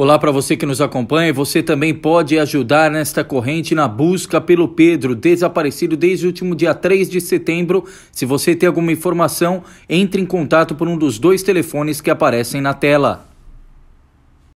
Olá para você que nos acompanha. Você também pode ajudar nesta corrente na busca pelo Pedro, desaparecido desde o último dia 3 de setembro. Se você tem alguma informação, entre em contato por um dos dois telefones que aparecem na tela.